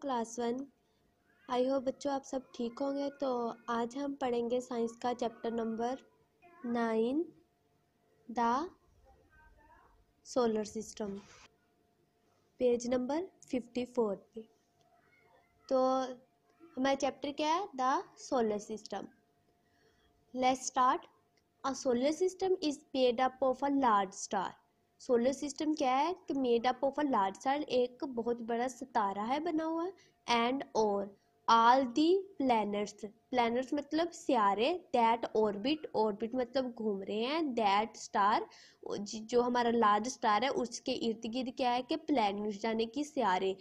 class one I hope बच्चों आप सब ठीक होंगे तो आज हम पढ़ेंगे साइंस का chapter number nine the solar system page number fifty four पे तो हमारा चैप्टर क्या है the solar system let's start a solar system is made up of a large star solar system क्या है कि made up of a large sun एक बहुत बड़ा सितारा है बना हुआ एंड और आल दी प्लैनेट्स प्लैनेट्स मतलब सियारे दैट ऑर्बिट ऑर्बिट मतलब घूम रहे हैं दैट स्टार जो हमारा लार्ज स्टार है उसके इर्द गिर्द क्या है कि प्लैनेट्स यानी कि सियारे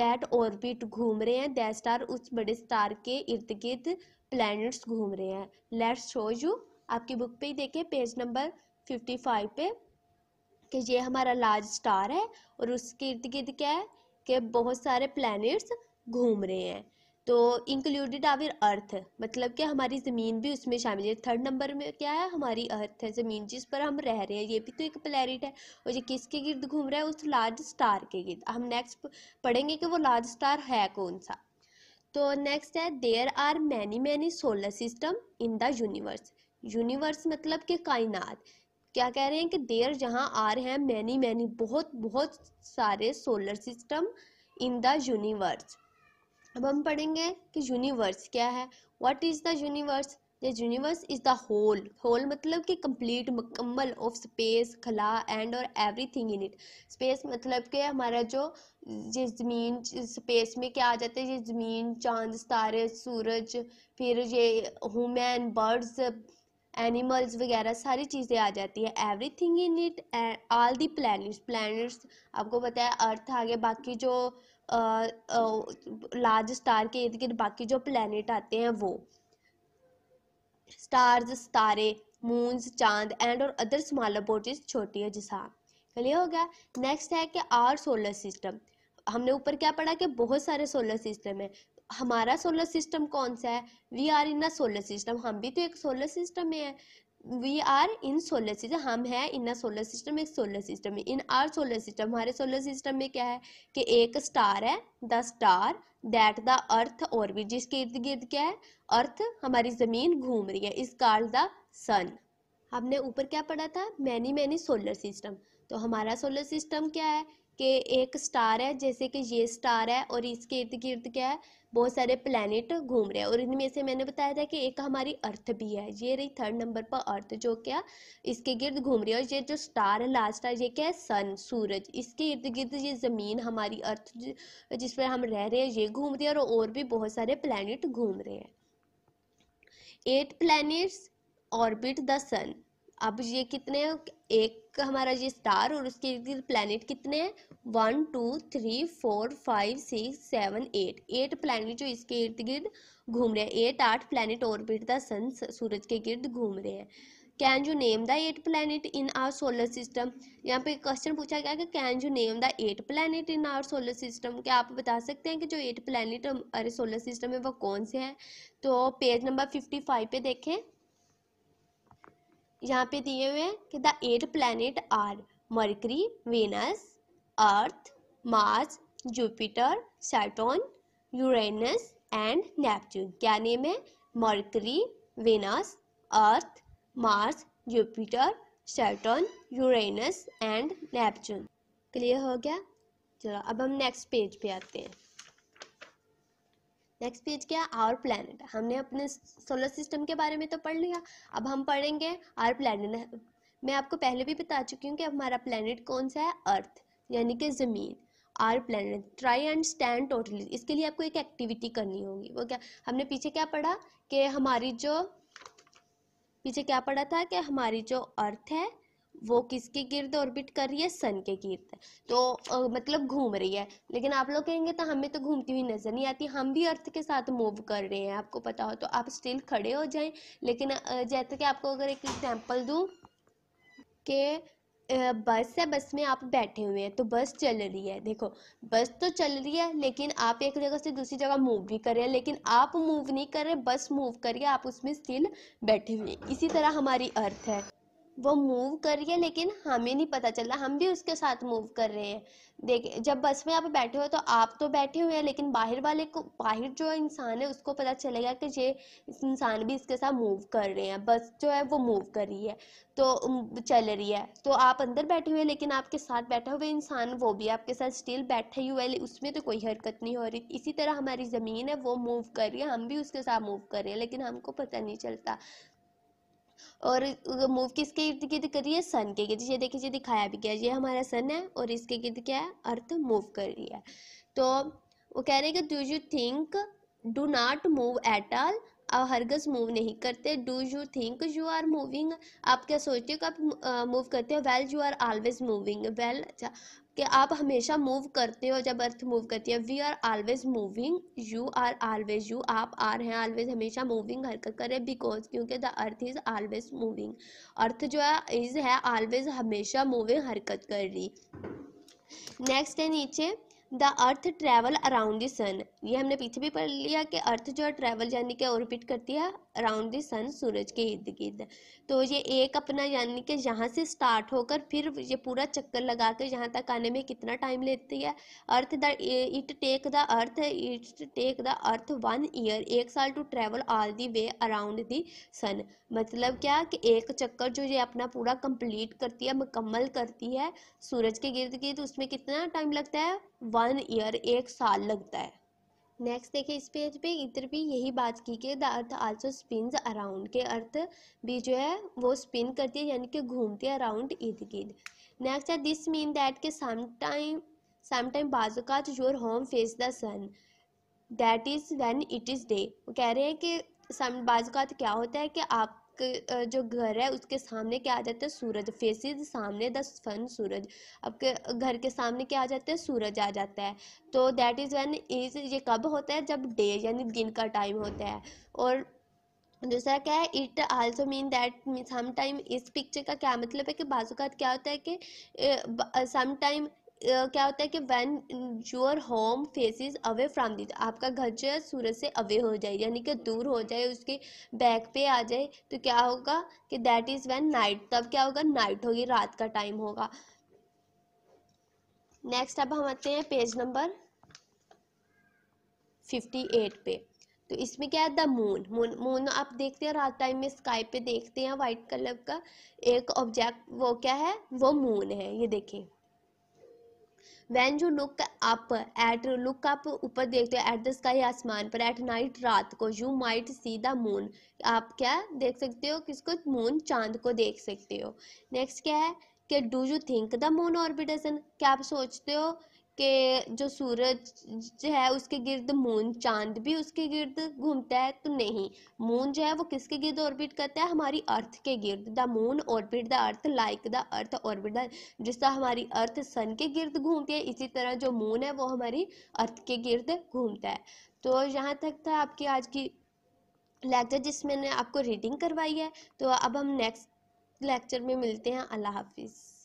दैट ऑर्बिट घूम रहे हैं दैट स्टार उस बड़े स्टार के इर्द गिर्द प्लैनेट्स घूम रहे हैं लेट्स शो यू आपकी बुक पे ही देखें पेज नंबर फिफ्टी फाइव पे कि ये हमारा लार्ज स्टार है और उसके इर्द गिर्द क्या है कि बहुत सारे प्लैनेट्स घूम रहे हैं तो इंक्लूडेड आवर अर्थ मतलब कि हमारी ज़मीन भी उसमें शामिल है थर्ड नंबर में क्या है हमारी अर्थ है ज़मीन जिस पर हम रह रहे हैं ये भी तो एक प्लैनेट है और ये किसके गिर्द घूम रहा है उस लार्ज स्टार के गिर्द हम नेक्स्ट पढ़ेंगे कि वो लार्ज स्टार है कौन सा तो नेक्स्ट है there are many many solar system in the universe universe मतलब कि कायनात क्या कह रहे हैं कि देयर जहाँ आर हैं मैनी मैनी बहुत बहुत सारे solar system in the universe अब हम पढ़ेंगे कि यूनिवर्स क्या है what is the universe the universe is the whole whole मतलब कि कंप्लीट मुकम्मल ऑफ स्पेस खला एंड और एवरीथिंग इन इट स्पेस मतलब कि हमारा जो ये ज़मीन स्पेस में क्या आ जाते हैं ये ज़मीन चांद तारे सूरज फिर ये ह्यूमन बर्ड्स एनिमल्स वगैरह सारी चीज़ें आ जाती है everything in it and all the planets planets आपको पता है अर्थ आ गया बाकी जो लार्ज स्टार के इर्द गिर्द बाकी जो प्लानट आते हैं वो स्टार्स तारे मून्स चांद एंड और अदर स्मॉल बॉडीज छोटी है जिसा हाँ क्लियर हो गया नेक्स्ट है कि आर सोलर सिस्टम हमने ऊपर क्या पढ़ा कि बहुत सारे सोलर सिस्टम है हमारा सोलर सिस्टम कौन सा है we are in a solar system हम भी तो एक सोलर सिस्टम में है we are in solar system हम हैं इन सोलर सिस्टम एक सोलर सिस्टम में इन आर सोलर सिस्टम हमारे सोलर सिस्टम में क्या है कि एक स्टार है the star that the earth orbit जिसके इर्द गिर्द क्या है अर्थ हमारी जमीन घूम रही है इस कार द सन हमने ऊपर क्या पढ़ा था मैनी मैनी सोलर सिस्टम तो हमारा सोलर सिस्टम क्या है के एक स्टार है जैसे कि ये स्टार है और इसके इर्द गिर्द क्या है बहुत सारे प्लानट घूम रहे हैं और इनमें से मैंने बताया था कि एक हमारी अर्थ भी है ये रही थर्ड नंबर पर अर्थ जो क्या इसके गिर्द घूम रही है और ये जो स्टार है लास्ट है ये क्या है सन सूरज इसके इर्द गिर्द ये ज़मीन हमारी अर्थ जिस पर हम रह रहे हैं ये घूम रही है और, और भी बहुत सारे प्लानट घूम रहे हैं eight planets orbit the sun अब ये कितने एक हमारा ये स्टार और उसके इर्द कितने हैं one two three four five six seven eight eight planet जो इसके इर्द गिर्द घूम रहे हैं एट आठ प्लानट ऑर्बिट द सन सूरज के गिर्द घूम रहे हैं can you name the eight planet in our solar system यहाँ पे क्वेश्चन पूछा गया कि can you name the eight planet in our solar system क्या आप बता सकते हैं कि जो eight planet our solar system है वो कौन से हैं तो पेज नंबर फिफ्टी फाइव पे देखें यहाँ पे दिए हुए हैं कि the eight planet are Mercury Venus Earth Mars Jupiter Saturn Uranus and Neptune क्या नेम है Mercury Venus Earth Mars Jupiter Saturn Uranus and Neptune clear हो गया चलो अब हम नेक्स्ट पेज पे आते हैं नेक्स्ट पेज क्या आवर प्लैनेट हमने अपने सोलर सिस्टम के बारे में तो पढ़ लिया अब हम पढ़ेंगे आवर प्लैनेट मैं आपको पहले भी बता चुकी हूँ कि हमारा प्लानट कौन सा है अर्थ यानी कि ज़मीन our planet try and stand totally इसके लिए आपको एक एक्टिविटी करनी होगी वो क्या हमने पीछे क्या पढ़ा कि हमारी जो पीछे क्या पढ़ा था कि हमारी जो अर्थ है वो किसके गिर्द ऑर्बिट कर रही है सन के गिर्द तो आ, मतलब घूम रही है लेकिन आप लोग कहेंगे तो हमें तो घूमती हुई नज़र नहीं आती हम भी अर्थ के साथ मूव कर रहे हैं आपको पता हो तो आप स्टिल खड़े हो जाएं लेकिन जैसे कि आपको अगर एक एग्जाम्पल दू कि बस है बस में आप बैठे हुए हैं तो बस चल रही है देखो बस तो चल रही है लेकिन आप एक जगह से दूसरी जगह मूव भी कर रहे हैं लेकिन आप मूव नहीं कर रहे बस मूव करिए आप उसमें स्टिल बैठे हुए हैं इसी तरह हमारी अर्थ है वो मूव कर रही है लेकिन हमें नहीं पता चल रहा हम भी उसके साथ मूव कर रहे हैं देखे जब बस में आप बैठे हो तो आप तो बैठे हुए हैं लेकिन बाहर वाले को बाहर जो इंसान है उसको पता चलेगा कि ये इंसान भी इसके साथ मूव कर रहे हैं बस जो है वो मूव कर रही है तो चल रही है तो आप अंदर बैठे हुए हैं लेकिन आपके साथ बैठा हुआ इंसान वो भी आपके साथ स्टिल बैठे ही है उसमें तो कोई हरकत नहीं हो रही इसी तरह हमारी ज़मीन है वो मूव कर रही है हम भी उसके साथ मूव कर रहे हैं लेकिन हमको पता नहीं चलता और मूव किसके इर्द गिर्द करी है सन के गिर्द ये देखिए दिखाया भी गया ये हमारा सन है और इसके गिर्द क्या है अर्थ मूव कर रही है तो वो कह रहे हैं कि do you think do not move at all आप हरगज मूव नहीं करते do you think you are moving आप क्या सोचते हो कि आप मूव करते हो well you are always moving well अच्छा कि आप हमेशा मूव करते हो जब अर्थ मूव करती है we are always moving you are always you आप आर हैं ऑलवेज हमेशा मूविंग हरकत करें बिकॉज क्योंकि the earth is always moving earth जो है इज़ है ऑलवेज हमेशा मूविंग हरकत कर रही नेक्स्ट है नीचे the earth travel around the sun ये हमने पीछे भी पढ़ लिया कि अर्थ जो है ट्रैवल यानी कि ऑर्बिट करती है अराउंड द सन सूरज के इर्द गिर्द तो ये एक अपना यानी कि यहाँ से स्टार्ट होकर फिर ये पूरा चक्कर लगा कर यहाँ तक आने में कितना टाइम लेती है earth the it take the earth it take the earth one year एक साल to travel all the way around the sun मतलब क्या कि एक चक्कर जो ये अपना पूरा कंप्लीट करती है मुकम्मल करती है सूरज के गिर्द गिर्द उसमें कितना टाइम लगता है वन ईयर एक साल लगता है नेक्स्ट देखिए इस पेज पे इधर भी यही बात की कि the earth also spins around के अर्थ भी जो है वो स्पिन करती है यानी कि घूमती है अराउंड इर्द गिर्द नेक्स्ट है दिस मीन दैट के समटाइम समटाइम बाजुकात your home face the sun that is when it is day वो कह रहे हैं कि बाज़ का क्या होता है कि आप जो घर है उसके सामने क्या आ जाता है सूरज फेसिस सामने द सन सूरज आपके घर के सामने क्या आ जाता है सूरज आ जाता है तो दैट इज़ वन इज ये कब होता है जब डे यानी दिन का टाइम होता है और दूसरा क्या है it also mean that time इस पिक्चर का क्या मतलब है कि बाजूकात क्या होता है कि टाइम क्या होता है कि when your home faces away from the आपका घर जो है सूरज से अवे हो जाए यानी कि दूर हो जाए उसके बैक पे आ जाए तो क्या होगा कि दैट इज़ वैन नाइट तब क्या होगा नाइट होगी रात का टाइम होगा नेक्स्ट अब हम आते हैं पेज नंबर फिफ्टी एट पे तो इसमें क्या है द मून मून मून आप देखते हैं रात टाइम में स्काई पे देखते हैं वाइट कलर का एक ऑब्जेक्ट वो क्या है वो मून है ये देखें when you look up at look up ऊपर देखते हो एट द स्काई आसमान पर एट नाइट रात को you might see the moon आप क्या देख सकते हो किसको मून चांद को देख सकते हो नेक्स्ट क्या है कि do you think the moon orbit क्या आप सोचते हो के जो सूरज है उसके गिर्द मून चांद भी उसके गिर्द घूमता है तो नहीं मून जो है वो किसके गिर्द ऑर्बिट करता है हमारी अर्थ के गिर्द the moon orbit the earth like the earth orbit the जिस तरह हमारी अर्थ सन के गिर्द घूमती है इसी तरह जो मून है वो हमारी अर्थ के गिर्द घूमता है तो यहाँ तक था आपकी आज की लेक्चर जिसमें आपको रीडिंग करवाई है तो अब हम नेक्स्ट लेक्चर में मिलते हैं अल्लाह हाफिज़